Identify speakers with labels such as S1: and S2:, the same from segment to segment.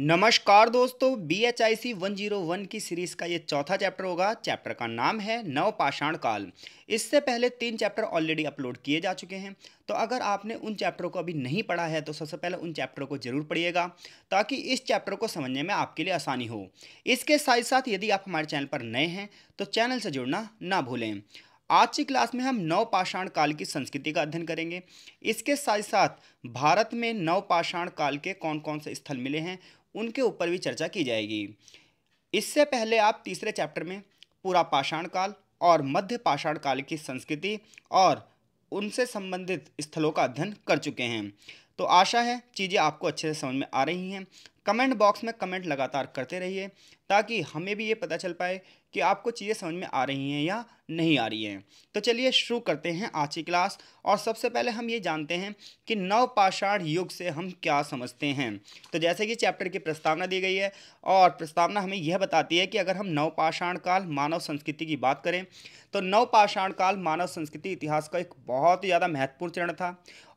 S1: नमस्कार दोस्तों B H I C one zero one की सीरीज का ये चौथा चैप्टर होगा चैप्टर का नाम है नवपाषाण काल इससे पहले तीन चैप्टर ऑलरेडी अपलोड किए जा चुके हैं तो अगर आपने उन चैप्टरों को अभी नहीं पढ़ा है तो सबसे पहले उन चैप्टरों को जरूर पढ़िएगा ताकि इस चैप्टर को समझने में आपके लिए आसानी हो इसके साथ साथ यदि आप हमारे चैनल पर नए हैं तो चैनल से जुड़ना ना भूलें आज की क्लास में हम नवपाषाण काल की संस्कृति का अध्ययन करेंगे इसके साथ साथ भारत में नवपाषाण काल के कौन कौन से स्थल मिले हैं उनके ऊपर भी चर्चा की जाएगी इससे पहले आप तीसरे चैप्टर में पूरा पाषाण काल और मध्य पाषाण काल की संस्कृति और उनसे संबंधित स्थलों का अध्ययन कर चुके हैं तो आशा है चीज़ें आपको अच्छे से समझ में आ रही हैं कमेंट बॉक्स में कमेंट लगातार करते रहिए ताकि हमें भी ये पता चल पाए कि आपको चीज़ें समझ में आ रही हैं या नहीं आ रही है तो चलिए शुरू करते हैं आज की क्लास और सबसे पहले हम ये जानते हैं कि नवपाषाण युग से हम क्या समझते हैं तो जैसे कि चैप्टर की प्रस्तावना दी गई है और प्रस्तावना हमें यह बताती है कि अगर हम नवपाषाण काल मानव संस्कृति की बात करें तो नवपाषाण काल मानव संस्कृति इतिहास का एक बहुत ही ज़्यादा महत्वपूर्ण चरण था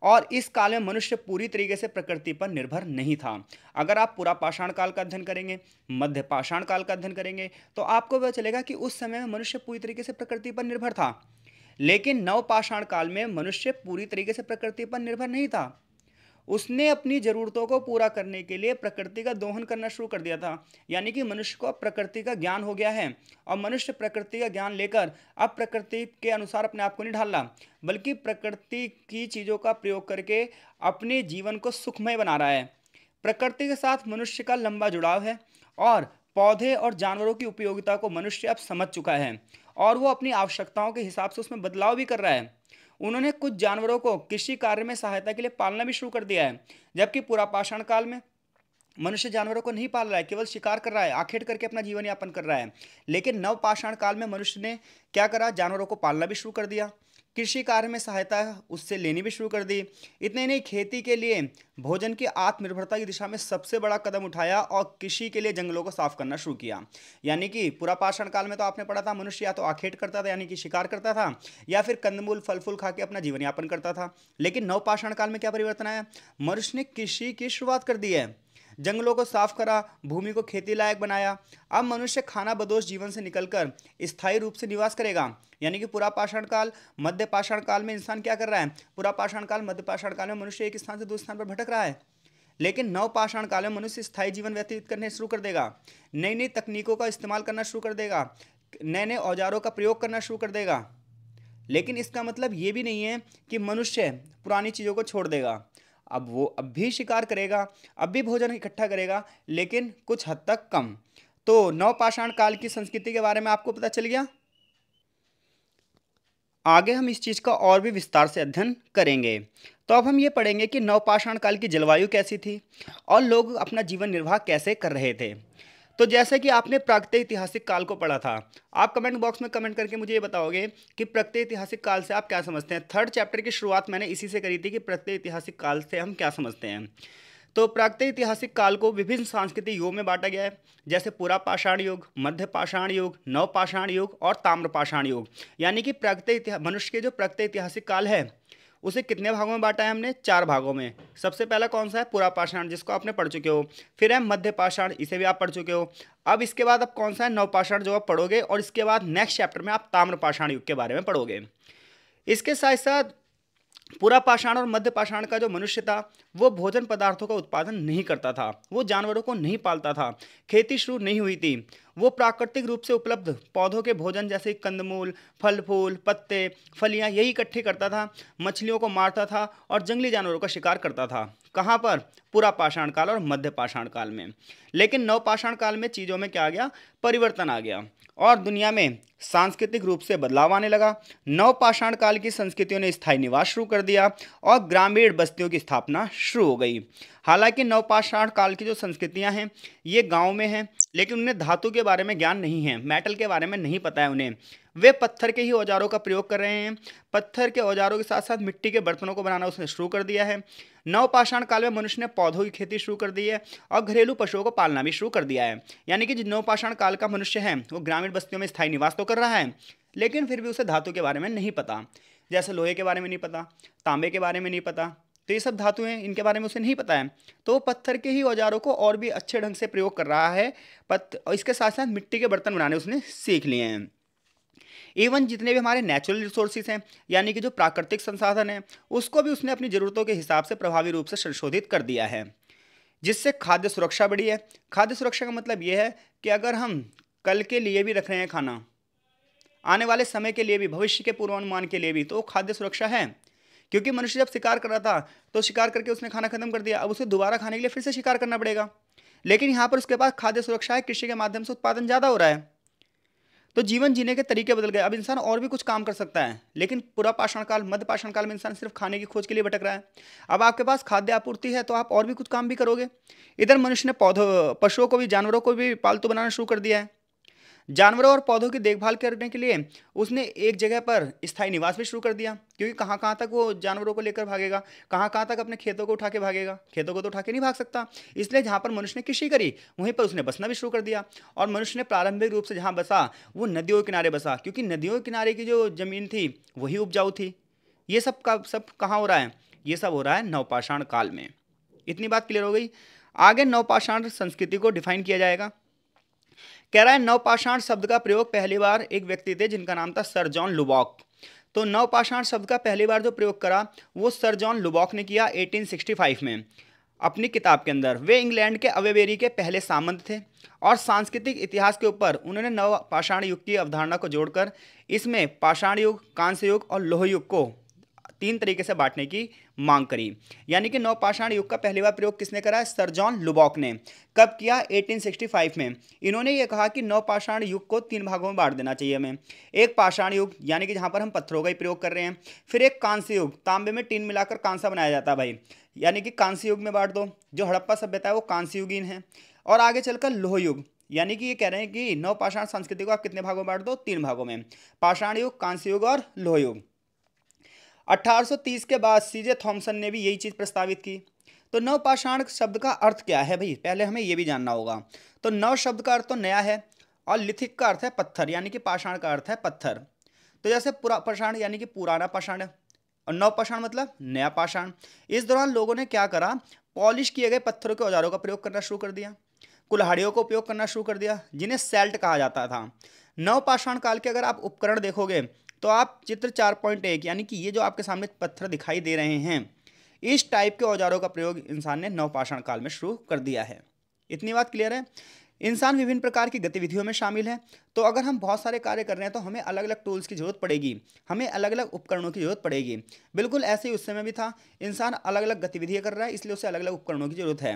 S1: और इस काल में मनुष्य पूरी तरीके से प्रकृति पर निर्भर नहीं था अगर आप पूरा पाषाण काल का अध्ययन करेंगे मध्य पाषाण काल का अध्ययन करेंगे तो आपको वह चलेगा कि उस समय में मनुष्य पूरी तरीके से प्रकृति प्रकृति पर निर्भर था लेकिन नवपाषाण काल में मनुष्य पूरी तरीके से प्रकृति पर निर्भर नहीं था उसने अपनी ज़रूरतों को पूरा करने के लिए प्रकृति का दोहन करना शुरू कर दिया था यानी कि मनुष्य को प्रकृति का ज्ञान हो गया है और मनुष्य प्रकृति का ज्ञान लेकर अब प्रकृति के अनुसार अपने आप को नहीं ढाल रहा बल्कि प्रकृति की चीज़ों का प्रयोग करके अपने जीवन को सुखमय बना रहा है प्रकृति के साथ मनुष्य का लंबा जुड़ाव है और पौधे और जानवरों की उपयोगिता को मनुष्य अब समझ चुका है और वो अपनी आवश्यकताओं के हिसाब से उसमें बदलाव भी कर रहा है उन्होंने कुछ जानवरों को कृषि कार्य में सहायता के लिए पालना भी शुरू कर दिया है जबकि पुरापाषाण काल में मनुष्य जानवरों को नहीं पाल रहा है केवल शिकार कर रहा है आखेट करके अपना जीवन यापन कर रहा है लेकिन नवपाषाण काल में मनुष्य ने क्या करा जानवरों को पालना भी शुरू कर दिया कृषि कार्य में सहायता उससे लेनी भी शुरू कर दी इतने नहीं खेती के लिए भोजन की आत्मनिर्भरता की दिशा में सबसे बड़ा कदम उठाया और कृषि के लिए जंगलों को साफ करना शुरू किया यानी कि पूरा पाषाण काल में तो आपने पढ़ा था मनुष्य या तो आखेट करता था यानी कि शिकार करता था या फिर कंदमूल फल फूल खा के अपना जीवन यापन करता था लेकिन नवपाषाण काल में क्या परिवर्तन आया मनुष्य ने कृषि की शुरुआत कर दी है जंगलों को साफ करा भूमि को खेती लायक बनाया अब मनुष्य खाना बदोश जीवन से निकलकर स्थायी रूप से निवास करेगा यानी कि पूरा पाषाण काल मध्य पाषाण काल में इंसान क्या कर रहा है पूरा पाषाण काल मध्य पाषाण काल में मनुष्य एक स्थान से दूसरे स्थान पर भटक रहा है लेकिन नव पाषाण काल में मनुष्य स्थायी जीवन व्यतीत करने शुरू कर देगा नई नई तकनीकों का इस्तेमाल करना शुरू कर देगा नए नए औजारों का प्रयोग करना शुरू कर देगा लेकिन इसका मतलब ये भी नहीं है कि मनुष्य पुरानी चीज़ों को छोड़ देगा अब वो अब भी शिकार करेगा अब भी भोजन इकट्ठा करेगा लेकिन कुछ हद तक कम तो नवपाषाण काल की संस्कृति के बारे में आपको पता चल गया आगे हम इस चीज़ का और भी विस्तार से अध्ययन करेंगे तो अब हम ये पढ़ेंगे कि नवपाषाण काल की जलवायु कैसी थी और लोग अपना जीवन निर्वाह कैसे कर रहे थे तो जैसे कि आपने ऐतिहासिक काल को पढ़ा था आप कमेंट बॉक्स में कमेंट करके मुझे ये बताओगे कि ऐतिहासिक काल से आप क्या समझते हैं थर्ड चैप्टर की शुरुआत मैंने इसी से करी थी कि ऐतिहासिक काल से हम क्या समझते हैं तो ऐतिहासिक काल को विभिन्न सांस्कृतिक युग में बांटा गया है जैसे पूरा पाषाण युग मध्य पाषाण युग नव पाषाण युग और ताम्र पाषाण युग यानी कि प्रागैतिहास मनुष्य के जो ऐतिहासिक काल है उसे कितने भागों में बांटा है हमने चार भागों में सबसे पहला कौन सा है पूरा पाषाण जिसको आपने पढ़ चुके हो फिर है मध्य पाषाण इसे भी आप पढ़ चुके हो अब इसके बाद आप कौन सा है नवपाषाण जो आप पढ़ोगे और इसके बाद नेक्स्ट चैप्टर में आप ताम्रपाषाण युग के बारे में पढ़ोगे इसके साथ साथ पूरा पाषाण और मध्य पाषाण का जो मनुष्य था वो भोजन पदार्थों का उत्पादन नहीं करता था वो जानवरों को नहीं पालता था खेती शुरू नहीं हुई थी वो प्राकृतिक रूप से उपलब्ध पौधों के भोजन जैसे कंदमूल फल फूल पत्ते फलियाँ यही इकट्ठे करता था मछलियों को मारता था और जंगली जानवरों का शिकार करता था कहाँ पर पूरा पाषाण काल और मध्य पाषाण काल में लेकिन नवपाषाण काल में चीज़ों में क्या आ गया परिवर्तन आ गया और दुनिया में सांस्कृतिक रूप से बदलाव आने लगा नवपाषाण काल की संस्कृतियों ने स्थायी निवास शुरू कर दिया और ग्रामीण बस्तियों की स्थापना शुरू हो गई हालांकि नवपाषाण काल की जो संस्कृतियां हैं ये गांव में हैं लेकिन उन्हें धातु के बारे में ज्ञान नहीं है मेटल के बारे में नहीं पता है उन्हें वे पत्थर के ही औजारों का प्रयोग कर रहे हैं पत्थर के औजारों के साथ साथ मिट्टी के बर्तनों को बनाना उसने शुरू कर दिया है नवपाषाण काल में मनुष्य ने पौधों की खेती शुरू कर दी है और घरेलू पशुओं को पालना भी शुरू कर दिया है यानी कि जो नवपाषाण काल का मनुष्य है वो ग्रामीण बस्तियों में स्थायी निवास तो कर रहा है लेकिन फिर भी उसे धातु के बारे में नहीं पता जैसे लोहे के बारे में नहीं पता तांबे के बारे में नहीं पता तो ये सब धातु हैं इनके बारे में उसे नहीं पता है तो वो पत्थर के ही औजारों को और भी अच्छे ढंग से प्रयोग कर रहा है पत और इसके साथ साथ मिट्टी के बर्तन बनाने उसने सीख लिए हैं इवन जितने भी हमारे नेचुरल रिसोर्सेज हैं यानी कि जो प्राकृतिक संसाधन हैं उसको भी उसने अपनी ज़रूरतों के हिसाब से प्रभावी रूप से संशोधित कर दिया है जिससे खाद्य सुरक्षा बढ़ी है खाद्य सुरक्षा का मतलब ये है कि अगर हम कल के लिए भी रख रहे हैं खाना आने वाले समय के लिए भी भविष्य के पूर्वानुमान के लिए भी तो खाद्य सुरक्षा है क्योंकि मनुष्य जब शिकार कर रहा था तो शिकार करके उसने खाना खत्म कर दिया अब उसे दोबारा खाने के लिए फिर से शिकार करना पड़ेगा लेकिन यहाँ पर उसके पास खाद्य सुरक्षा है कृषि के माध्यम से उत्पादन ज़्यादा हो रहा है तो जीवन जीने के तरीके बदल गए अब इंसान और भी कुछ काम कर सकता है लेकिन पूरा पाषाण काल मध्य पाषाण काल में इंसान सिर्फ खाने की खोज के लिए भटक रहा है अब आपके पास खाद्य आपूर्ति है तो आप और भी कुछ काम भी करोगे इधर मनुष्य ने पौधों पशुओं को भी जानवरों को भी पालतू बनाना शुरू कर दिया है जानवरों और पौधों की देखभाल करने के लिए उसने एक जगह पर स्थायी निवास भी शुरू कर दिया क्योंकि कहाँ कहाँ तक वो जानवरों को लेकर भागेगा कहाँ कहाँ तक अपने खेतों को उठा के भागेगा खेतों को तो उठा के नहीं भाग सकता इसलिए जहाँ पर मनुष्य ने कृषि करी वहीं पर उसने बसना भी शुरू कर दिया और मनुष्य ने प्रारंभिक रूप से जहाँ बसा वो नदियों के किनारे बसा क्योंकि नदियों के किनारे की जो ज़मीन थी वही उपजाऊ थी ये सब का सब कहाँ हो रहा है ये सब हो रहा है नवपाषाण काल में इतनी बात क्लियर हो गई आगे नवपाषाण संस्कृति को डिफाइन किया जाएगा कह रहा है नवपाषाण शब्द का प्रयोग पहली बार एक व्यक्ति थे जिनका नाम था सर जॉन लुबॉक तो नवपाषाण शब्द का पहली बार जो प्रयोग करा वो सर जॉन लुबॉक ने किया 1865 में अपनी किताब के अंदर वे इंग्लैंड के अवेबेरी के पहले सामंत थे और सांस्कृतिक इतिहास के ऊपर उन्होंने नवपाषाण युग की अवधारणा को जोड़कर इसमें पाषाण युग कांस्य युग और लोह युग को तीन तरीके से बांटने की मांग करी यानी कि नवपाषाण युग का पहली बार प्रयोग किसने करा सर जॉन लुबॉक ने कब किया 1865 में इन्होंने ये कहा कि नवपाषाण युग को तीन भागों में बांट देना चाहिए हमें एक पाषाण युग यानी कि जहाँ पर हम पत्थरों का ही प्रयोग कर रहे हैं फिर एक कांस्य युग तांबे में टीन मिलाकर कांसा बनाया जाता है भाई यानी कि कांस्य युग में बांट दो जो हड़प्पा सभ्यता है वो कांस्य युगीन है और आगे चलकर लोह युग यानी कि ये कह रहे हैं कि नवपाषाण संस्कृति को आप कितने भागों में बांट दो तीन भागों में पाषाण युग कांस्य युग और लोह युग 1830 के बाद सीजे थॉमसन ने भी यही चीज़ प्रस्तावित की तो नवपाषाण शब्द का अर्थ क्या है भाई पहले हमें यह भी जानना होगा तो नव शब्द का अर्थ तो नया है और लिथिक का अर्थ है पत्थर यानी कि पाषाण का अर्थ है पत्थर तो जैसे पाषाण यानी कि पुराना पाषाण और नव पाषाण मतलब नया पाषाण इस दौरान लोगों ने क्या करा पॉलिश किए गए पत्थरों के औजारों का प्रयोग करना शुरू कर दिया कुल्हाड़ियों का उपयोग करना शुरू कर दिया जिन्हें सेल्ट कहा जाता था नव पाषाण काल के अगर आप उपकरण देखोगे तो आप चित्र चार पॉइंट एक यानी कि ये जो आपके सामने पत्थर दिखाई दे रहे हैं इस टाइप के औजारों का प्रयोग इंसान ने नवपाषाण काल में शुरू कर दिया है इतनी बात क्लियर है इंसान विभिन्न प्रकार की गतिविधियों में शामिल है तो अगर हम बहुत सारे कार्य कर रहे हैं तो हमें अलग अलग टूल्स की ज़रूरत पड़ेगी हमें अलग अलग उपकरणों की ज़रूरत पड़ेगी बिल्कुल ऐसे ही उस समय भी था इंसान अलग अलग गतिविधियाँ कर रहा है इसलिए उसे अलग अलग उपकरणों की ज़रूरत है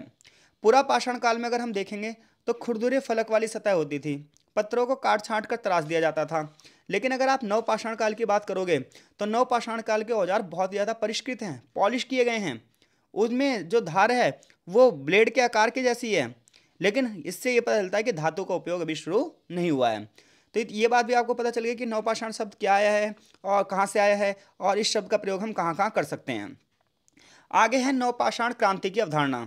S1: पूरा पाषाण काल में अगर हम देखेंगे तो खुरदुरे फलक वाली सतह होती थी पत्थरों को काट छाँट कर तराश दिया जाता था लेकिन अगर आप नवपाषाण काल की बात करोगे तो नवपाषाण काल के औजार बहुत ज़्यादा परिष्कृत हैं पॉलिश किए गए हैं उसमें जो धार है वो ब्लेड के आकार के जैसी है लेकिन इससे ये पता चलता है कि धातु का उपयोग अभी शुरू नहीं हुआ है तो ये बात भी आपको पता चल गई कि नवपाषाण शब्द क्या आया है और कहाँ से आया है और इस शब्द का प्रयोग हम कहाँ कहाँ कर सकते हैं आगे है नवपाषाण क्रांति की अवधारणा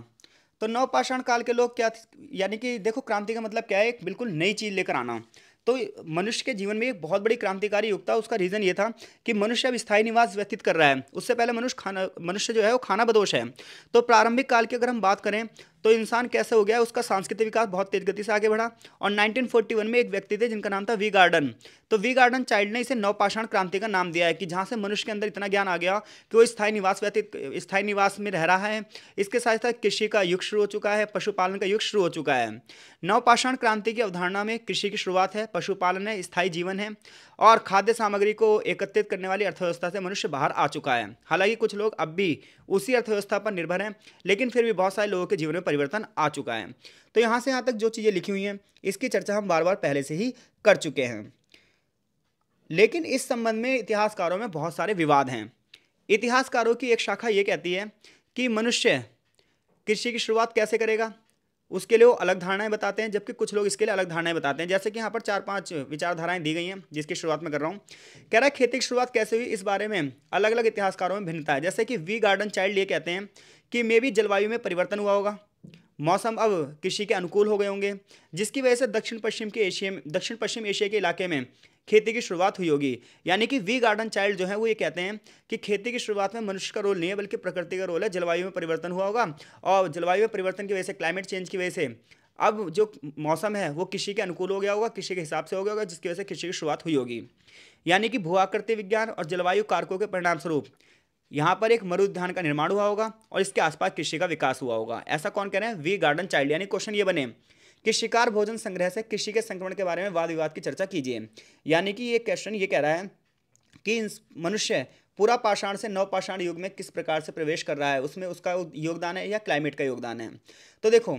S1: तो नवपाषाण काल के लोग क्या यानी कि देखो क्रांति का मतलब क्या है एक बिल्कुल नई चीज़ लेकर आना तो मनुष्य के जीवन में एक बहुत बड़ी क्रांतिकारी युग था उसका रीज़न ये था कि मनुष्य अब स्थायी निवास व्यतीत कर रहा है उससे पहले मनुष्य खाना मनुष्य जो है वो खाना बदोश है तो प्रारंभिक काल की अगर हम बात करें तो इंसान कैसे हो गया उसका सांस्कृतिक विकास बहुत तेज गति से आगे बढ़ा और 1941 में एक व्यक्ति थे जिनका नाम था वी गार्डन तो वी गार्डन चाइल्ड ने इसे नवपाषाण क्रांति का नाम दिया है कि जहाँ से मनुष्य के अंदर इतना ज्ञान आ गया कि वो स्थायी निवास व्यतीत स्थायी निवास में रह रहा है इसके साथ साथ कृषि का युग शुरू हो चुका है पशुपालन का युग शुरू हो चुका है नवपाषाण क्रांति की अवधारणा में कृषि की शुरुआत है पशुपालन है स्थायी जीवन है और खाद्य सामग्री को एकत्रित करने वाली अर्थव्यवस्था से मनुष्य बाहर आ चुका है हालांकि कुछ लोग अब भी उसी अर्थव्यवस्था पर निर्भर हैं लेकिन फिर भी बहुत सारे लोगों के जीवन में परिवर्तन आ चुका है तो यहाँ से यहाँ तक जो चीज़ें लिखी हुई हैं इसकी चर्चा हम बार बार पहले से ही कर चुके हैं लेकिन इस संबंध में इतिहासकारों में बहुत सारे विवाद हैं इतिहासकारों की एक शाखा ये कहती है कि मनुष्य कृषि की शुरुआत कैसे करेगा उसके लिए वो अलग धारणाएं बताते हैं जबकि कुछ लोग इसके लिए अलग धारणाएं बताते हैं जैसे कि यहाँ पर चार पांच विचारधाराएं दी गई हैं जिसकी शुरुआत में कर रहा हूँ कह रहा है खेती की शुरुआत कैसे हुई इस बारे में अलग अलग इतिहासकारों में भिन्नता है जैसे कि वी गार्डन चाइल्ड ये कहते हैं कि मे भी जलवायु में परिवर्तन हुआ होगा मौसम अब कृषि के अनुकूल हो गए होंगे जिसकी वजह से दक्षिण पश्चिम के एशिया में दक्षिण पश्चिम एशिया के इलाके में खेती की शुरुआत हुई होगी यानी कि वी गार्डन चाइल्ड जो है वो ये कहते हैं कि खेती की शुरुआत में मनुष्य का रोल नहीं है बल्कि प्रकृति का रोल है जलवायु में परिवर्तन हुआ होगा और जलवायु में परिवर्तन की वजह से क्लाइमेट चेंज की वजह से अब जो मौसम है वो कृषि के अनुकूल हो गया होगा कृषि के हिसाब से हो गया होगा जिसकी वजह से कृषि की शुरुआत हुई होगी यानी कि भू आकृति विज्ञान और जलवायु कारकों के परिणाम स्वरूप यहाँ पर एक मरुद्यान का निर्माण हुआ होगा और इसके आसपास कृषि का विकास हुआ होगा ऐसा कौन कह रहे हैं वी गार्डन चाइल्ड यानी क्वेश्चन ये बने कि शिकार भोजन संग्रह से कृषि के संक्रमण के बारे में वाद विवाद की चर्चा कीजिए यानी कि ये क्वेश्चन ये कह रहा है कि मनुष्य पूरा पाषाण से नवपाषाण युग में किस प्रकार से प्रवेश कर रहा है उसमें उसका योगदान है या क्लाइमेट का योगदान है तो देखो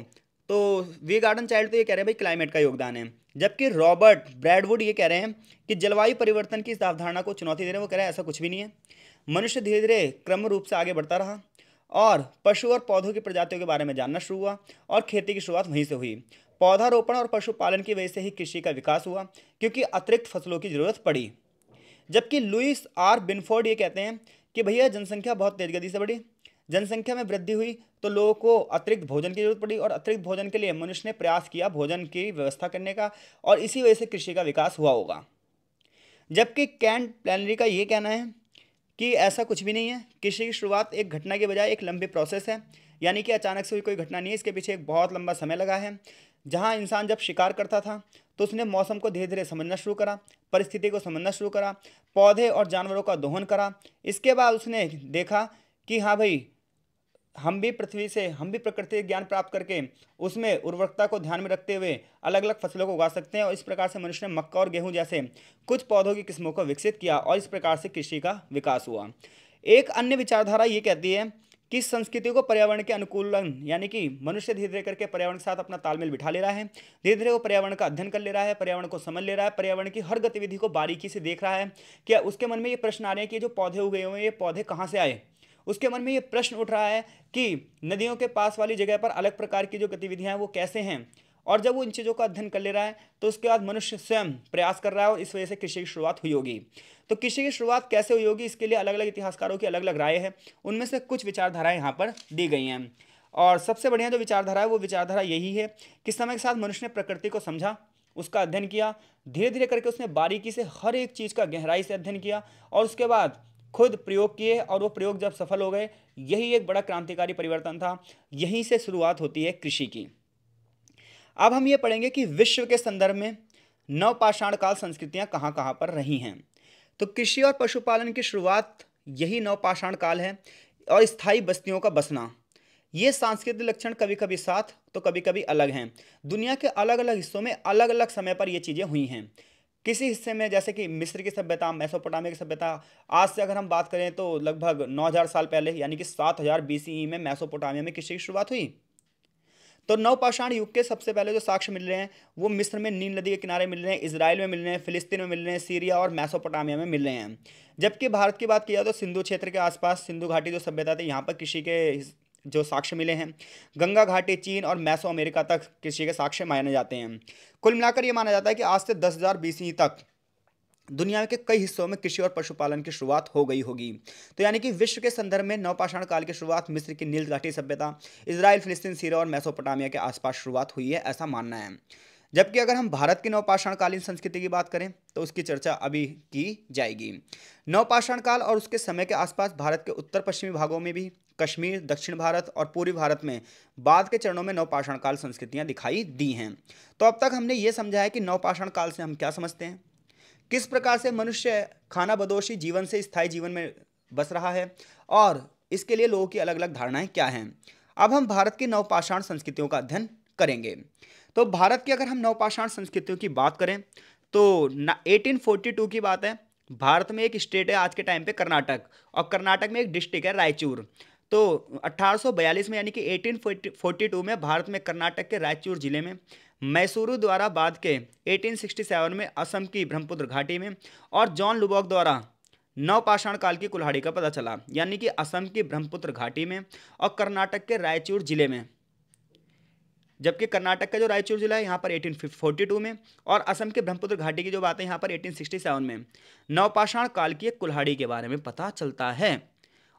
S1: तो वी गार्डन चाइल्ड तो ये कह रहे हैं भाई क्लाइमेट का योगदान है जबकि रॉबर्ट ब्रैडवुड ये कह रहे हैं कि जलवायु परिवर्तन की इस अवधारणा को चुनौती दे रहे हैं वो कह रहे हैं ऐसा कुछ भी नहीं है मनुष्य धीरे धीरे क्रम रूप से आगे बढ़ता रहा और पशु और पौधों की प्रजातियों के बारे में जानना शुरू हुआ और खेती की शुरुआत वहीं से हुई पौधारोपण और पशुपालन की वजह से ही कृषि का विकास हुआ क्योंकि अतिरिक्त फसलों की ज़रूरत पड़ी जबकि लुइस आर बिनफोर्ड ये कहते हैं कि भैया जनसंख्या बहुत तेज गति से बढ़ी जनसंख्या में वृद्धि हुई तो लोगों को अतिरिक्त भोजन की जरूरत पड़ी और अतिरिक्त भोजन के लिए मनुष्य ने प्रयास किया भोजन की व्यवस्था करने का और इसी वजह से कृषि का विकास हुआ होगा जबकि कैंट प्लानरी का ये कहना है कि ऐसा कुछ भी नहीं है कृषि की शुरुआत एक घटना के बजाय एक लंबी प्रोसेस है यानी कि अचानक से हुई कोई घटना नहीं है इसके पीछे एक बहुत लंबा समय लगा है जहाँ इंसान जब शिकार करता था तो उसने मौसम को धीरे धीरे समझना शुरू करा परिस्थिति को समझना शुरू करा पौधे और जानवरों का दोहन करा इसके बाद उसने देखा कि हाँ भाई हम भी पृथ्वी से हम भी प्रकृति ज्ञान प्राप्त करके उसमें उर्वरकता को ध्यान में रखते हुए अलग अलग फसलों को उगा सकते हैं और इस प्रकार से मनुष्य ने मक्का और गेहूं जैसे कुछ पौधों की किस्मों को विकसित किया और इस प्रकार से कृषि का विकास हुआ एक अन्य विचारधारा ये कहती है किस संस्कृति को पर्यावरण के अनुकूलन यानी कि मनुष्य धीरे धीरे करके पर्यावरण के साथ अपना तालमेल बिठा ले रहा है धीरे धीरे वो पर्यावरण का अध्ययन कर ले रहा है पर्यावरण को समझ ले रहा है पर्यावरण की हर गतिविधि को बारीकी से देख रहा है क्या उसके मन में ये प्रश्न आ रहे हैं कि जो पौधे उगे हुए हैं ये पौधे कहाँ से आए उसके मन में ये प्रश्न उठ रहा है कि नदियों के पास वाली जगह पर अलग प्रकार की जो गतिविधियाँ हैं वो कैसे हैं और जब वो इन चीज़ों का अध्ययन कर ले रहा है तो उसके बाद मनुष्य स्वयं प्रयास कर रहा है और इस वजह से कृषि की शुरुआत हुई होगी तो कृषि की शुरुआत कैसे हुई होगी इसके लिए अलग अलग इतिहासकारों की अलग अलग राय है उनमें से कुछ विचारधाराएँ यहाँ पर दी गई हैं और सबसे बढ़िया जो विचारधारा है वो विचारधारा यही है कि समय के साथ मनुष्य ने प्रकृति को समझा उसका अध्ययन किया धीरे धीरे करके उसने बारीकी से हर एक चीज़ का गहराई से अध्ययन किया और उसके बाद खुद प्रयोग किए और वो प्रयोग जब सफल हो गए यही एक बड़ा क्रांतिकारी परिवर्तन था यहीं से शुरुआत होती है कृषि की अब हम ये पढ़ेंगे कि विश्व के संदर्भ में नवपाषाण काल संस्कृतियाँ कहाँ कहाँ पर रही हैं तो कृषि और पशुपालन की शुरुआत यही नवपाषाण काल है और स्थायी बस्तियों का बसना ये सांस्कृतिक लक्षण कभी कभी साथ तो कभी कभी अलग हैं दुनिया के अलग अलग हिस्सों में अलग अलग समय पर ये चीज़ें हुई हैं किसी हिस्से में जैसे कि मिस्र की सभ्यता मैसोपोटामिया की सभ्यता आज से अगर हम बात करें तो लगभग 9000 साल पहले यानी कि 7000 हज़ार में मैसोपोटामिया में कृषि की शुरुआत हुई तो नवपाषाण युग के सबसे पहले जो साक्ष्य मिल रहे हैं वो मिस्र में नील नदी के किनारे मिल रहे हैं इसराइल में मिल रहे हैं फिलिस्तीन में मिल रहे हैं सीरिया और मैसोपोटामिया में मिल रहे हैं जबकि भारत की बात की जाए तो सिंधु क्षेत्र के आसपास सिंधु घाटी जो सभ्यता थी यहाँ पर कृषि के जो साक्ष्य मिले हैं गंगा घाटी चीन और मैसो अमेरिका तक कृषि के साक्ष्य माने जाते हैं कुल मिलाकर ये माना जाता है कि आज से दस हज़ार तक दुनिया के कई हिस्सों में कृषि और पशुपालन की शुरुआत हो गई होगी तो यानी कि विश्व के संदर्भ में नवपाषाण काल की शुरुआत मिस्र की नील घाटी सभ्यता इसराइल फिलिस्तीन सीरा और मैसोपोटामिया के आसपास शुरुआत हुई है ऐसा मानना है जबकि अगर हम भारत की नवपाषाणकालीन संस्कृति की बात करें तो उसकी चर्चा अभी की जाएगी नवपाषाण काल और उसके समय के आसपास भारत के उत्तर पश्चिमी भागों में भी कश्मीर दक्षिण भारत और पूर्वी भारत में बाद के चरणों में नवपाषाण काल संस्कृतियाँ दिखाई दी हैं तो अब तक हमने ये समझा है कि नवपाषाण काल से हम क्या समझते हैं किस प्रकार से मनुष्य खाना बदोशी जीवन से स्थायी जीवन में बस रहा है और इसके लिए लोगों की अलग अलग धारणाएं क्या हैं अब हम भारत की नवपाषाण संस्कृतियों का अध्ययन करेंगे तो भारत की अगर हम नवपाषाण संस्कृतियों की बात करें तो एटीन की बात है भारत में एक स्टेट है आज के टाइम पे कर्नाटक और कर्नाटक में एक डिस्ट्रिक्ट है रायचूर तो 1842 में यानी कि 1842 में भारत में कर्नाटक के रायचूर ज़िले में मैसूरू द्वारा बाद के 1867 में असम की ब्रह्मपुत्र घाटी में और जॉन लुबॉक द्वारा नवपाषाण काल की कुल्हाड़ी का पता चला यानी कि असम की ब्रह्मपुत्र घाटी में और कर्नाटक के रायचूर जिले में जबकि कर्नाटक का जो रायचूर जिला है यहाँ पर 1842 में और असम के ब्रह्मपुत्र घाटी की जो बात है यहाँ पर 1867 में नवपाषाण काल की एक कुल्हाड़ी के बारे में पता चलता है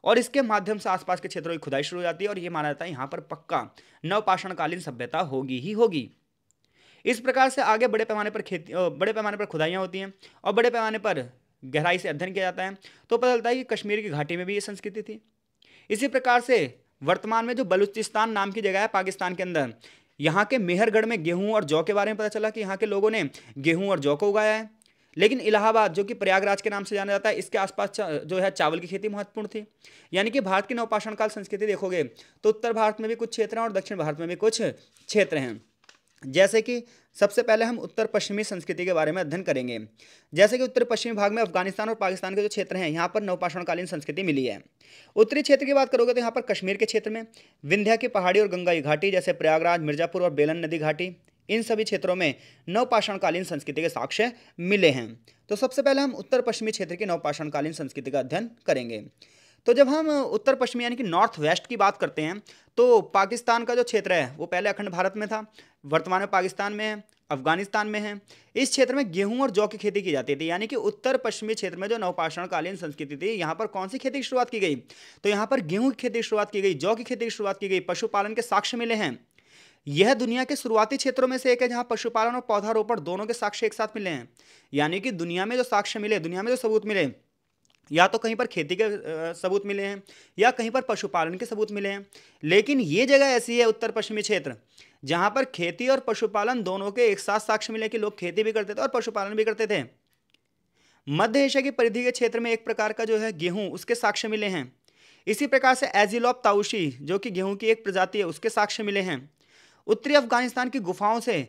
S1: और इसके माध्यम से आसपास के क्षेत्रों की खुदाई शुरू हो जाती है और ये माना जाता है यहाँ पर पक्का नवपाषाणकालीन सभ्यता होगी ही होगी इस प्रकार से आगे बड़े पैमाने पर खेती बड़े पैमाने पर खुदाइयाँ होती हैं और बड़े पैमाने पर गहराई से अध्ययन किया जाता है तो पता चलता है कि कश्मीर की घाटी में भी ये संस्कृति थी इसी प्रकार से वर्तमान में जो बलूचिस्तान नाम की जगह है पाकिस्तान के अंदर यहाँ के मेहरगढ़ में गेहूँ और जौ के बारे में पता चला कि यहाँ के लोगों ने गेहूँ और जौ को उगाया है लेकिन इलाहाबाद जो कि प्रयागराज के नाम से जाना जाता है इसके आसपास जो है चावल की खेती महत्वपूर्ण थी यानी कि भारत की नवपाषाण काल संस्कृति देखोगे तो उत्तर भारत में भी कुछ क्षेत्र हैं और दक्षिण भारत में भी कुछ क्षेत्र हैं जैसे कि सबसे पहले हम उत्तर पश्चिमी संस्कृति के बारे में अध्ययन करेंगे जैसे कि उत्तर पश्चिमी भाग में अफगानिस्तान और पाकिस्तान के जो क्षेत्र हैं यहाँ पर नवपाषाणकालीन संस्कृति मिली है उत्तरी क्षेत्र की बात करोगे तो यहाँ पर कश्मीर के क्षेत्र में विंध्या की पहाड़ी और गंगा घाटी जैसे प्रयागराज मिर्जापुर और बेलन नदी घाटी इन सभी क्षेत्रों में नवपाषाणकालीन संस्कृति के साक्ष्य मिले हैं तो सबसे पहले हम उत्तर पश्चिमी क्षेत्र की नवपाषाणकालीन संस्कृति का अध्ययन करेंगे तो जब हम उत्तर पश्चिमी यानी कि नॉर्थ वेस्ट की बात करते हैं तो पाकिस्तान का जो क्षेत्र है वो पहले अखंड भारत में था वर्तमान में पाकिस्तान में है अफगानिस्तान में है इस क्षेत्र में गेहूं और जौ की खेती की जाती थी यानी कि उत्तर पश्चिमी क्षेत्र में जो नवपाषाणकालीन संस्कृति थी यहाँ पर कौन सी खेती की शुरुआत की गई तो यहाँ पर गेहूं की खेती की शुरुआत की गई जौ की खेती की शुरुआत की गई पशुपालन के साक्ष्य मिले हैं यह दुनिया के शुरुआती क्षेत्रों में से एक है जहाँ पशुपालन और पौधारोपण दोनों के साक्ष्य एक साथ मिले हैं यानी कि दुनिया में जो साक्ष्य मिले दुनिया में जो सबूत मिले या तो कहीं पर खेती के सबूत मिले हैं या कहीं पर पशुपालन के सबूत मिले हैं लेकिन ये जगह ऐसी है उत्तर पश्चिमी क्षेत्र जहाँ पर खेती और पशुपालन दोनों के एक साथ साक्ष्य मिले कि लोग खेती भी करते थे और पशुपालन भी करते थे मध्य एशिया की परिधि के क्षेत्र में एक प्रकार का जो है गेहूं उसके साक्ष्य मिले हैं इसी प्रकार से एजिलोप ताउशी जो कि गेहूं की एक प्रजाति है उसके साक्ष्य मिले हैं उत्तरी अफगानिस्तान की गुफाओं से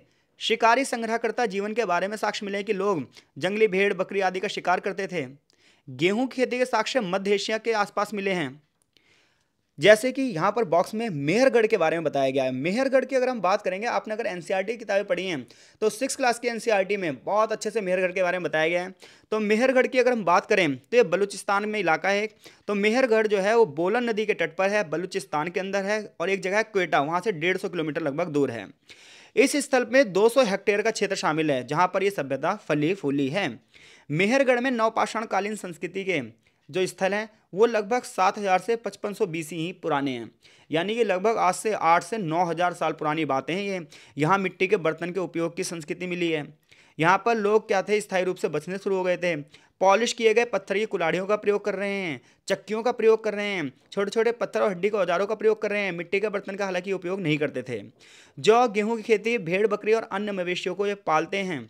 S1: शिकारी संग्रहकर्ता जीवन के बारे में साक्ष्य मिले कि लोग जंगली भेड़ बकरी आदि का शिकार करते थे गेहूं खेती के साक्ष्य मध्य एशिया के आसपास मिले हैं जैसे कि यहाँ पर बॉक्स में मेहरगढ़ के बारे में बताया गया है मेहरगढ़ की अगर हम बात करेंगे आपने अगर एन e की किताबें पढ़ी हैं तो सिक्स क्लास की एन e में बहुत अच्छे से मेहरगढ़ के बारे में बताया गया है तो मेहरगढ़ की अगर हम बात करें तो ये बलूचिस्तान में इलाका है तो मेहरगढ़ जो है वो बोलन नदी के तट पर है बलूचिस्तान के अंदर है और एक जगह है क्वेटा वहाँ से डेढ़ किलोमीटर लगभग दूर है इस स्थल में दो हेक्टेयर का क्षेत्र शामिल है जहाँ पर यह सभ्यता फली फूली है मेहरगढ़ में नवपाषाणकालीन संस्कृति के जो स्थल हैं वो लगभग सात हज़ार से पचपन सौ बीसी ही पुराने हैं यानी कि लगभग आज से आठ से नौ हज़ार साल पुरानी बातें हैं ये यहाँ मिट्टी के बर्तन के उपयोग की संस्कृति मिली है यहाँ पर लोग क्या थे स्थायी रूप से बचने शुरू हो गए थे पॉलिश किए गए पत्थर की कुलाड़ियों का प्रयोग कर रहे हैं चक्कियों का प्रयोग कर रहे हैं छोटे छोटे पत्थर और हड्डी के औजारों का प्रयोग कर रहे हैं मिट्टी के बर्तन का हालांकि उपयोग नहीं करते थे जो गेहूं की खेती भेड़ बकरी और अन्य मवेशियों को ये पालते हैं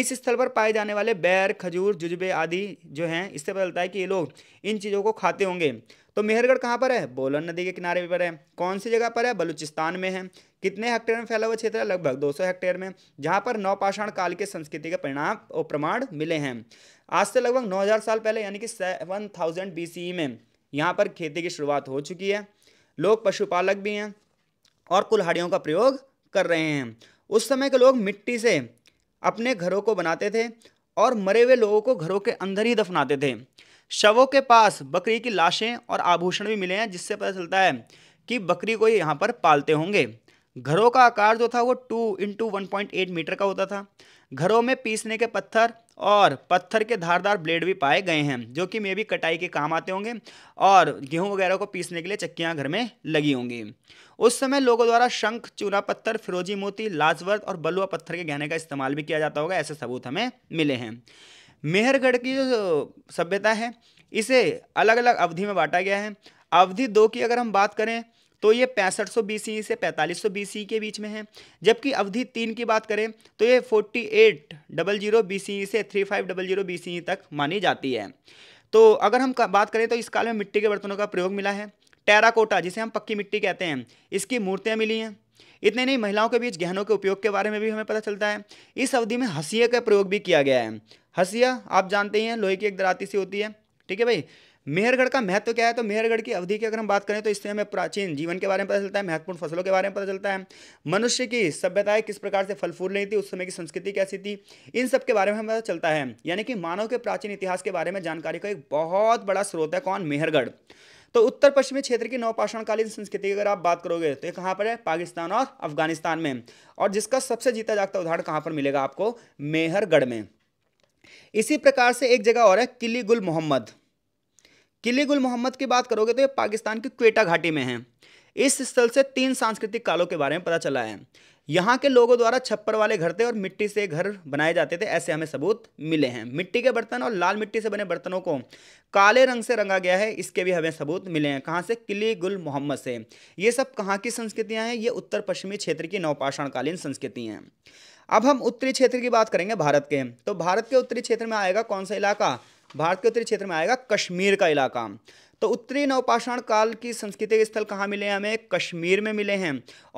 S1: इस स्थल पर पाए जाने वाले बैर खजूर जुजबे आदि जो हैं इससे पता चलता है कि ये लोग इन चीज़ों को खाते होंगे तो मेहरगढ़ कहाँ पर है बोलन नदी के किनारे पर है कौन सी जगह पर है बलूचिस्तान में है कितने हेक्टेयर में फैला हुआ क्षेत्र है लगभग 200 हेक्टेयर में जहाँ पर नौपाषाण काल के संस्कृति के परिणाम और प्रमाण मिले हैं आज से लगभग 9000 साल पहले यानी कि 7000 थाउजेंड में यहाँ पर खेती की शुरुआत हो चुकी है लोग पशुपालक भी हैं और कुल्हाड़ियों का प्रयोग कर रहे हैं उस समय के लोग मिट्टी से अपने घरों को बनाते थे और मरे हुए लोगों को घरों के अंदर ही दफनाते थे शवों के पास बकरी की लाशें और आभूषण भी मिले हैं जिससे पता चलता है कि बकरी को यहाँ पर पालते होंगे घरों का आकार जो था वो two into one point eight metre का होता था घरों में पीसने के पत्थर और पत्थर के धारदार ब्लेड भी पाए गए हैं जो कि मे भी कटाई के काम आते होंगे और गेहूं वगैरह को पीसने के लिए चक्कियां घर में लगी होंगी उस समय लोगों द्वारा शंख चूना पत्थर फिरोजी मोती लाजवर्त और बलुआ पत्थर के गहने का इस्तेमाल भी किया जाता होगा ऐसे सबूत हमें मिले हैं मेहरगढ़ की जो सभ्यता है इसे अलग अलग अवधि में बांटा गया है अवधि दो की अगर हम बात करें तो ये पैंसठ सौ बीसी से पैंतालीस सौ बीसी के बीच में है जबकि अवधि तीन की बात करें तो ये forty eight double zero BC से three five double zero BC तक मानी जाती है तो अगर हम बात करें तो इस काल में मिट्टी के बर्तनों का प्रयोग मिला है टेराकोटा जिसे हम पक्की मिट्टी कहते हैं इसकी मूर्तियाँ मिली हैं इतने नहीं महिलाओं के बीच गहनों के उपयोग के बारे में भी हमें पता चलता है इस अवधि में हसिया का प्रयोग भी किया गया है हंसिया आप जानते ही हैं लोहे की एक दराती सी होती है ठीक है भाई मेहरगढ़ का महत्व क्या है तो मेहरगढ़ की अवधि की अगर हम बात करें तो इससे हमें प्राचीन जीवन के बारे में पता चलता है महत्वपूर्ण फसलों के बारे में पता चलता है मनुष्य की सभ्यताएं किस प्रकार से फल फूल रही थी उस समय की संस्कृति कैसी थी इन सब के बारे में हमें पता चलता है यानी कि मानव के प्राचीन इतिहास के बारे में जानकारी का एक बहुत बड़ा स्रोत है कौन मेहरगढ़ तो उत्तर पश्चिमी क्षेत्र की नवपाषाणकालीन संस्कृति की अगर आप बात करोगे तो कहाँ पर है पाकिस्तान और अफगानिस्तान में और जिसका सबसे जीता जागता उदाहरण कहाँ पर मिलेगा आपको मेहरगढ़ में इसी प्रकार से एक जगह और है किली गुल मोहम्मद किले गुल मोहम्मद की बात करोगे तो ये पाकिस्तान की क्वेटा घाटी में है इस स्थल से तीन सांस्कृतिक कालों के बारे में पता चला है यहाँ के लोगों द्वारा छप्पर वाले घर थे और मिट्टी से घर बनाए जाते थे ऐसे हमें सबूत मिले हैं मिट्टी के बर्तन और लाल मिट्टी से बने बर्तनों को काले रंग से रंगा गया है इसके भी हमें सबूत मिले हैं कहाँ से किली गुल मोहम्मद से ये सब कहाँ की संस्कृतियाँ हैं ये उत्तर पश्चिमी क्षेत्र की नवपाषाणकालीन संस्कृति हैं अब हम उत्तरी क्षेत्र की बात करेंगे भारत के तो भारत के उत्तरी क्षेत्र में आएगा कौन सा इलाका भारत के उत्तरी क्षेत्र में आएगा कश्मीर का इलाका तो उत्तरी नवपाषाण काल की संस्कृति के स्थल कहाँ मिले हैं हमें कश्मीर में मिले हैं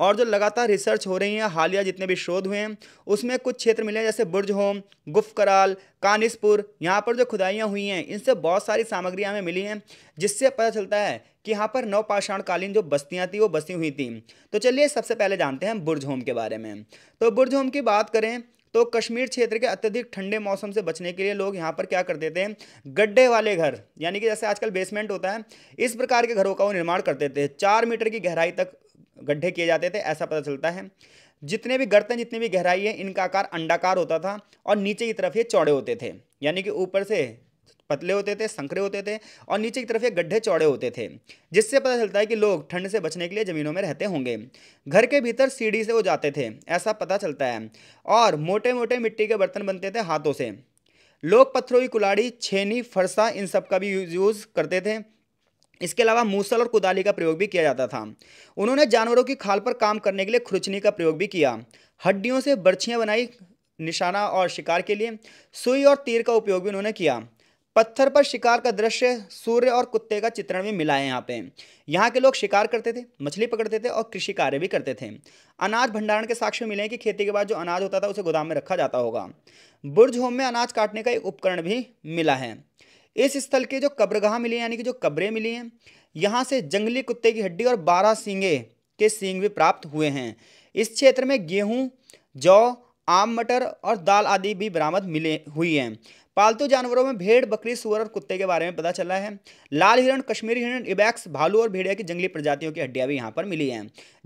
S1: और जो लगातार रिसर्च हो रही है हालिया जितने भी शोध हुए हैं उसमें कुछ क्षेत्र मिले हैं जैसे बुर्ज होम गुफ कराल कानिसपुर यहाँ पर जो खुदाइयाँ हुई हैं इनसे बहुत सारी सामग्रियाँ हमें मिली हैं जिससे पता चलता है कि यहाँ पर नवपाषाणकालीन जो बस्तियाँ थी वो बसी हुई थी तो चलिए सबसे पहले जानते हैं बुर्ज होम के बारे में तो बुर्ज होम की बात करें तो कश्मीर क्षेत्र के अत्यधिक ठंडे मौसम से बचने के लिए लोग यहाँ पर क्या कर देते हैं गड्ढे वाले घर यानी कि जैसे आजकल बेसमेंट होता है इस प्रकार के घरों का वो निर्माण कर देते हैं चार मीटर की गहराई तक गड्ढे किए जाते थे ऐसा पता चलता है जितने भी गर्तन जितनी भी गहराई है इनका आकार अंडाकार होता था और नीचे की तरफ ये चौड़े होते थे यानी कि ऊपर से पतले होते थे संकरे होते थे और नीचे की तरफ ये गड्ढे चौड़े होते थे जिससे पता चलता है कि लोग ठंड से बचने के लिए ज़मीनों में रहते होंगे घर के भीतर सीढ़ी से वो जाते थे ऐसा पता चलता है और मोटे मोटे मिट्टी के बर्तन बनते थे हाथों से लोग पत्थरों की कुलाड़ी छेनी फरसा इन सब का भी यूज़ करते थे इसके अलावा मूसल और कुदाली का प्रयोग भी किया जाता था उन्होंने जानवरों की खाल पर काम करने के लिए खुरचनी का प्रयोग भी किया हड्डियों से बर्छियाँ बनाई निशाना और शिकार के लिए सुई और तीर का उपयोग भी उन्होंने किया पत्थर पर शिकार का दृश्य सूर्य और कुत्ते का चित्रण भी मिला है यहाँ पे यहाँ के लोग शिकार करते थे मछली पकड़ते थे और कृषि कार्य भी करते थे अनाज भंडारण के साक्ष्य मिले हैं कि खेती के बाद जो अनाज होता था उसे गोदाम में रखा जाता होगा बुर्ज होम में अनाज काटने का एक उपकरण भी मिला है इस स्थल के जो कब्रगाह मिली है यानी कि जो कब्रें मिली हैं यहाँ से जंगली कुत्ते की हड्डी और बारह सींगे के सींग भी प्राप्त हुए हैं इस क्षेत्र में गेहूँ जौ आम मटर और दाल आदि भी बरामद मिले हुई हैं पालतू जानवरों में भेड़ बकरी सुअर और कुत्ते के बारे में पता चला है लाल हिरण कश्मीरी हिरण इबैक्स भालू और भेड़िया की जंगली प्रजातियों की हड्डियां भी यहाँ पर मिली हैं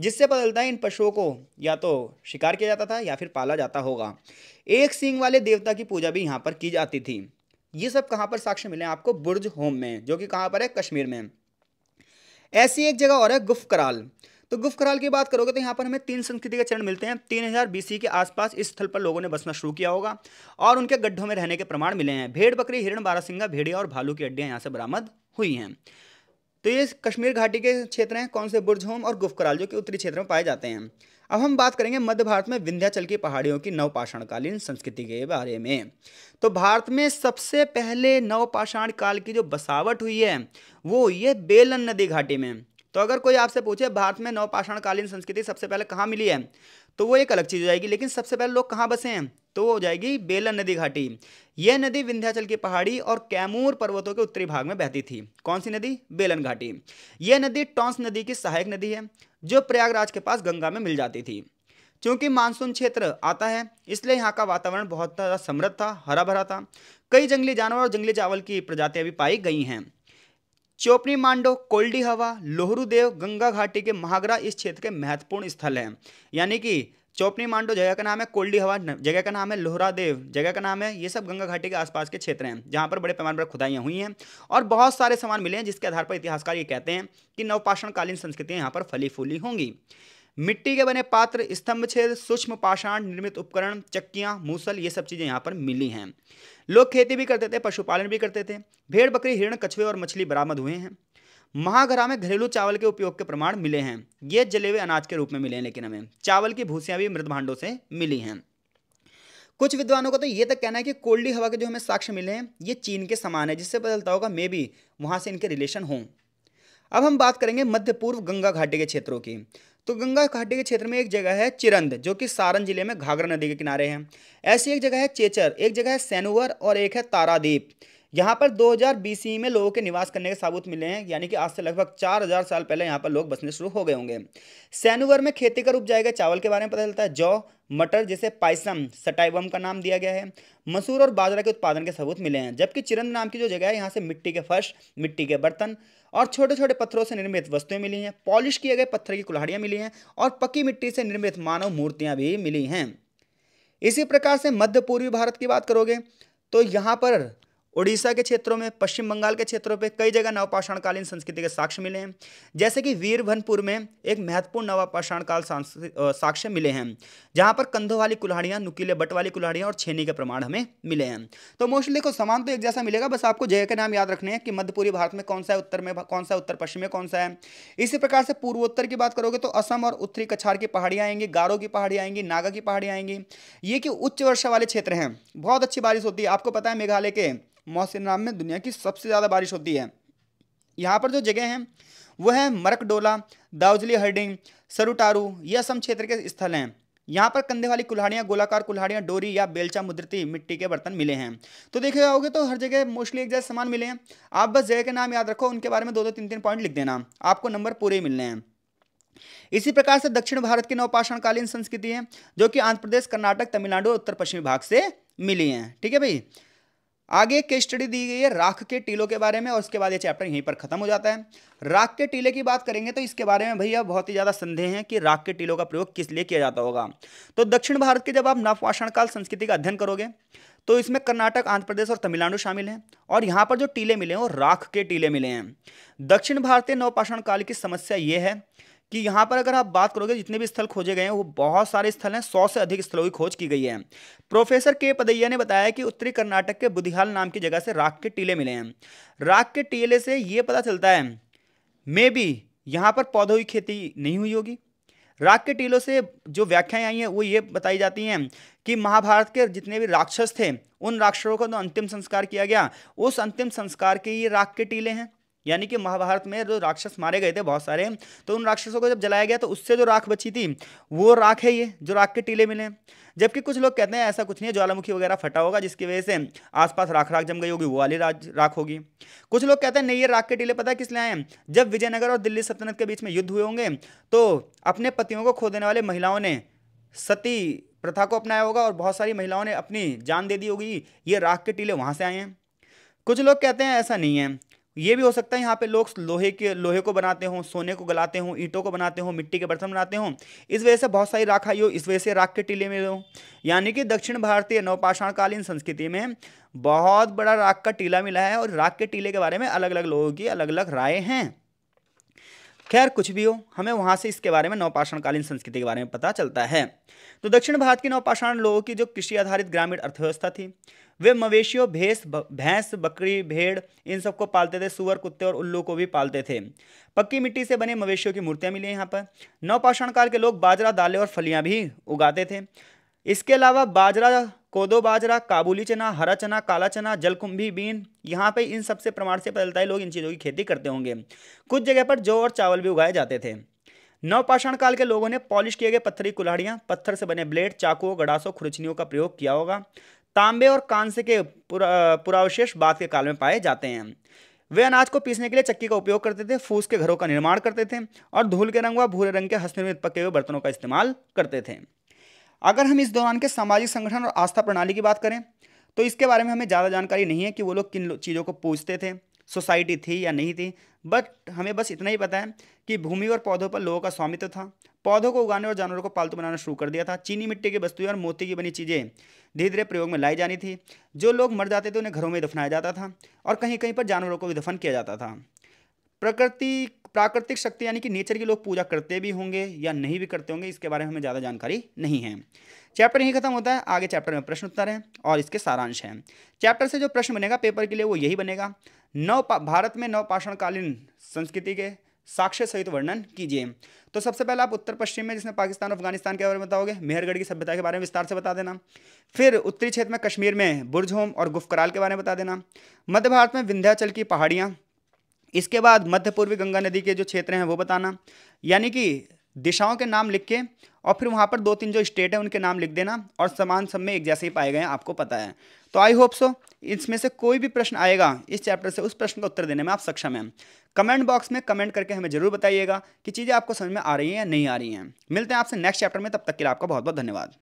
S1: जिससे पता चलता है इन पशुओं को या तो शिकार किया जाता था या फिर पाला जाता होगा एक सींग वाले देवता की पूजा भी यहाँ पर की जाती थी ये सब कहाँ पर साक्ष्य मिले आपको बुर्ज होम में जो कि कहाँ पर है कश्मीर में ऐसी एक जगह और है गुफ कराल तो गुफ कराल की बात करोगे तो यहाँ पर हमें तीन संस्कृति के चरण मिलते हैं तीन हजार बीसी के आसपास इस स्थल पर लोगों ने बसना शुरू किया होगा और उनके गड्ढों में रहने के प्रमाण मिले हैं भेड़ बकरी हिरण बारासिंगा भेड़िया और भालू की अड्डियाँ यहाँ से बरामद हुई हैं तो ये कश्मीर घाटी के क्षेत्र हैं कौन से बुरझोम और गुफ कराल जो कि उत्तरी क्षेत्र में पाए जाते हैं अब हम बात करेंगे मध्य भारत में विंध्याचल की पहाड़ियों की नवपाषाणकालीन संस्कृति के बारे में तो भारत में सबसे पहले नवपाषाण काल की जो बसावट हुई है वो हुई है बेलन नदी घाटी में तो अगर कोई आपसे पूछे भारत में नवपाषाणकालीन संस्कृति सबसे पहले कहाँ मिली है तो वो एक अलग चीज़ हो जाएगी लेकिन सबसे पहले लोग कहाँ बसे हैं तो वो हो जाएगी बेलन नदी घाटी यह नदी विंध्याचल की पहाड़ी और कैमूर पर्वतों के उत्तरी भाग में बहती थी कौन सी नदी बेलन घाटी यह नदी टॉन्स नदी की सहायक नदी है जो प्रयागराज के पास गंगा में मिल जाती थी क्योंकि मानसून क्षेत्र आता है इसलिए यहाँ का वातावरण बहुत ज़्यादा समृद्ध था हरा भरा था कई जंगली जानवर और जंगली चावल की प्रजातियाँ भी पाई गई हैं चोपनी मांडो कोल्डी हवा लोहरुदेव गंगा घाटी के महागरा इस क्षेत्र के महत्वपूर्ण स्थल हैं यानी कि चौपनी मांडो जगह का नाम है कोल्डी हवा जगह का नाम है लोहरा देव जगह का नाम है ये सब गंगा घाटी के आसपास के क्षेत्र हैं जहाँ पर बड़े पैमाने पर खुदाइयाँ हुई हैं और बहुत सारे सामान मिले हैं जिसके आधार पर इतिहासकार ये कहते हैं कि नवपाषाणकालीन संस्कृतियाँ यहाँ पर फली फूली होंगी मिट्टी के बने पात्र स्तंभ छेद सूक्ष्म पाषाण निर्मित उपकरण चक्कियाँ मूसल ये सब चीज़ें यहाँ पर मिली हैं लोग खेती भी करते थे पशुपालन भी करते थे भेड़ बकरी हिरण कछुए और मछली बरामद हुए हैं महाघरा में घरेलू चावल के उपयोग के प्रमाण मिले हैं ये जले हुए अनाज के रूप में मिले हैं लेकिन हमें चावल की भूसियाँ भी मृदभांडों से मिली हैं कुछ विद्वानों का तो ये तक कहना है कि कोल्डी हवा के जो हमें साक्ष्य मिले हैं ये चीन के समान है जिससे बदलता होगा मे बी वहाँ से इनके रिलेशन हों अब हम बात करेंगे मध्य पूर्व गंगा घाटी के क्षेत्रों की तो गंगा घाटी के क्षेत्र में एक जगह है चिरंद जो कि सारण जिले में घाघरा नदी के किनारे हैं ऐसी एक जगह है चेचर एक जगह है सैनुवर और एक है तारादीप यहाँ पर 2000 बीसीई में लोगों के निवास करने के साबूत मिले हैं यानी कि आज से लगभग 4000 साल पहले यहाँ पर लोग बसने शुरू हो गए होंगे सैनुवर में खेती कर उपजाए गए चावल के बारे में पता चलता है जौ मटर जिसे पाइसम सटाइवम का नाम दिया गया है मसूर और बाजरा के उत्पादन के सबूत मिले हैं जबकि चिरंद नाम की जो जगह है यहाँ से मिट्टी के फर्श मिट्टी के बर्तन और छोटे छोटे पत्थरों से निर्मित वस्तुएं मिली हैं पॉलिश किए गए पत्थर की कुल्हाड़ियाँ मिली हैं और पक्की मिट्टी से निर्मित मानव मूर्तियाँ भी मिली हैं इसी प्रकार से मध्य पूर्वी भारत की बात करोगे तो यहाँ पर उड़ीसा के क्षेत्रों में पश्चिम बंगाल के क्षेत्रों पर कई जगह नवपाषाणकालीन संस्कृति के साक्ष्य मिले हैं जैसे कि वीरभनपुर में एक महत्वपूर्ण नवपाषाणकाल साक्ष्य मिले हैं जहाँ पर कंधों वाली कुल्हाड़ियाँ नुकीले बट वाली कुल्हाड़ियाँ और छेनी के प्रमाण हमें मिले हैं तो मोस्टली देखो समान तो एक जैसा मिलेगा बस आपको जगह के नाम याद रखने हैं कि मध्य पूर्वी भारत में कौन सा है उत्तर में कौन सा उत्तर पश्चिम में कौन सा है इसी प्रकार से पूर्वोत्तर की बात करोगे तो असम और उत्तरी कछार की पहाड़ियाँ आएंगी गारो की पहाड़ियाँ आएंगी नागा की पहाड़ियाँ आएंगी ये कि उच्च वर्षा वाले क्षेत्र हैं बहुत अच्छी बारिश होती है आपको पता है मेघालय के मौसिनराम में दुनिया की सबसे ज़्यादा बारिश होती है यहाँ पर जो जगह हैं वह है मरकडोला दाउजली हर्डिंग सरुटारू ये असम क्षेत्र के स्थल हैं यहाँ पर कंधे वाली कुल्हाड़ियाँ गोलाकार कुल्हाड़ियाँ डोरी या बेलचा मुद्रती मिट्टी के बर्तन मिले हैं तो देखे जाओगे तो हर जगह मोस्टली एक जैसे सामान मिले हैं आप बस जगह के नाम याद रखो उनके बारे में दो दो तीन तीन पॉइंट लिख देना आपको नंबर पूरे मिलने हैं इसी प्रकार से दक्षिण भारत की नवपाषाणकालीन संस्कृति है जो कि आंध्र प्रदेश कर्नाटक तमिलनाडु और उत्तर पश्चिमी भाग से मिली हैं ठीक है भाई आगे केस स्टडी दी गई है राख के टीलों के बारे में और उसके बाद ये चैप्टर यहीं पर खत्म हो जाता है राख के टीले की बात करेंगे तो इसके बारे में भैया बहुत ही ज़्यादा संदेह है कि राख के टीलों का प्रयोग किस लिए किया जाता होगा तो दक्षिण भारत के जब आप नवपाषाण काल संस्कृति का अध्ययन करोगे तो इसमें कर्नाटक आंध्र प्रदेश और तमिलनाडु शामिल हैं और यहाँ पर जो टीले मिले हैं वो राख के टीले मिले हैं दक्षिण भारतीय नवपाषाण काल की समस्या ये है कि यहाँ पर अगर आप बात करोगे जितने भी स्थल खोजे गए हैं वो बहुत सारे स्थल हैं सौ से अधिक स्थलों की खोज की गई है प्रोफेसर के पदैया ने बताया कि उत्तरी कर्नाटक के बुधिहाल नाम की जगह से राख के टीले मिले हैं राख के टीले से ये पता चलता है मे बी यहाँ पर पौधों की खेती नहीं हुई होगी राख के टीलों से जो व्याख्याएं आई हैं वो ये बताई जाती हैं कि महाभारत के जितने भी राक्षस थे उन राक्षसों का तो अंतिम संस्कार किया गया उस अंतिम संस्कार के ये राख के टीले हैं यानी कि महाभारत में जो राक्षस मारे गए थे बहुत सारे तो उन राक्षसों को जब जलाया गया तो उससे जो राख बची थी वो राख है ये जो राख के टीले मिले जबकि कुछ लोग कहते हैं ऐसा कुछ नहीं है ज्वालामुखी वगैरह फटा होगा जिसकी वजह से आसपास राख राख जम गई होगी वो वाली राख होगी कुछ लोग कहते हैं नहीं ये राख के टीले पता है किस लिए आए जब विजयनगर और दिल्ली सल्तनत के बीच में युद्ध हुए होंगे तो अपने पतियों को खो देने वाले महिलाओं ने सती प्रथा को अपनाया होगा और बहुत सारी महिलाओं ने अपनी जान दे दी होगी ये राख के टीले वहाँ से आए हैं कुछ लोग कहते हैं ऐसा नहीं है ये भी हो सकता है यहाँ पे लोग लोहे के लोहे को बनाते हों सोने को गलाते हों ईंटों को बनाते हों मिट्टी के बर्तन बनाते हों इस वजह से बहुत सारी राख आई हो इस वजह से राख के टीले में हो यानी कि दक्षिण भारतीय नवपाषाणकालीन संस्कृति में बहुत बड़ा राख का टीला मिला है और राख के टीले के बारे में अलग अलग लोगों की अलग अलग राय हैं खैर कुछ भी हो हमें वहाँ से इसके बारे में नवपाषाणकालीन संस्कृति के बारे में पता चलता है तो दक्षिण भारत के नवपाषाण लोगों की जो कृषि आधारित ग्रामीण अर्थव्यवस्था थी वे मवेशियों भैंस भैंस बकरी भेड़ इन सबको पालते थे सुअर कुत्ते और उल्लू को भी पालते थे पक्की मिट्टी से बने मवेशियों की मूर्तियाँ मिली यहाँ पर नवपाषाण काल के लोग बाजरा दालें और फलियाँ भी उगाते थे इसके अलावा बाजरा कोदो बाजरा काबुली चना हरा चना काला चना जलकुंभी बीन यहाँ पे इन सबसे प्रमाण से बदलता है लोग इन चीज़ों की खेती करते होंगे कुछ जगह पर जौ और चावल भी उगाए जाते थे नवपाषाण काल के लोगों ने पॉलिश किए गए पत्थरी कुल्हाड़ियाँ पत्थर से बने ब्लेड चाकू गड़ासों खुरचनियों का प्रयोग किया होगा तांबे और कांसे के पुरा, पुरावशेष बाद के काल में पाए जाते हैं वे अनाज को पीसने के लिए चक्की का उपयोग करते थे फूस के घरों का निर्माण करते थे और धूल के रंग व भूरे रंग के हस्तनिर्मित पके हुए बर्तनों का इस्तेमाल करते थे अगर हम इस दौरान के सामाजिक संगठन और आस्था प्रणाली की बात करें तो इसके बारे में हमें ज़्यादा जानकारी नहीं है कि वो लोग किन चीज़ों को पूछते थे सोसाइटी थी या नहीं थी बट हमें बस इतना ही पता है कि भूमि और पौधों पर लोगों का स्वामित्व था पौधों को उगाने और जानवरों को पालतू बनाना शुरू कर दिया था चीनी मिट्टी की वस्तुएं और मोती की बनी चीज़ें धीरे धीरे प्रयोग में लाई जानी थी जो लोग मर जाते थे उन्हें घरों में दफनाया जाता था और कहीं कहीं पर जानवरों को भी दफन किया जाता था प्रकृति प्राकृतिक शक्ति यानी कि नेचर की लोग पूजा करते भी होंगे या नहीं भी करते होंगे इसके बारे में हमें ज़्यादा जानकारी नहीं है चैप्टर यहीं खत्म होता है आगे चैप्टर में प्रश्न उत्तर है और इसके सारांश हैं चैप्टर से जो प्रश्न बनेगा पेपर के लिए वो यही बनेगा नव भारत में नवपाषाणकालीन संस्कृति के साक्ष्य सहित वर्णन कीजिए तो सबसे पहले आप उत्तर पश्चिम में जिसमें पाकिस्तान और अफगानिस्तान के बारे में बताओगे मेहरगढ़ की सभ्यता के बारे में विस्तार से बता देना फिर उत्तरी क्षेत्र में कश्मीर में बुरझोम और गुफकराल के बारे में बता देना मध्य भारत में विंध्याचल की पहाड़ियाँ इसके बाद मध्य पूर्वी गंगा नदी के जो क्षेत्र हैं वो बताना यानी कि दिशाओं के नाम लिख के और फिर वहाँ पर दो तीन जो स्टेट हैं उनके नाम लिख देना और समान सब में एक जैसे ही पाए गए हैं आपको पता है तो आई होप सो इसमें से कोई भी प्रश्न आएगा इस चैप्टर से उस प्रश्न का उत्तर देने में आप सक्षम हैं कमेंट बॉक्स में कमेंट करके हमें जरूर बताइएगा कि चीज़ें आपको समझ में आ रही हैं या नहीं आ रही हैं मिलते हैं आपसे नेक्स्ट चैप्टर में तब तक के लिए आपका बहुत बहुत धन्यवाद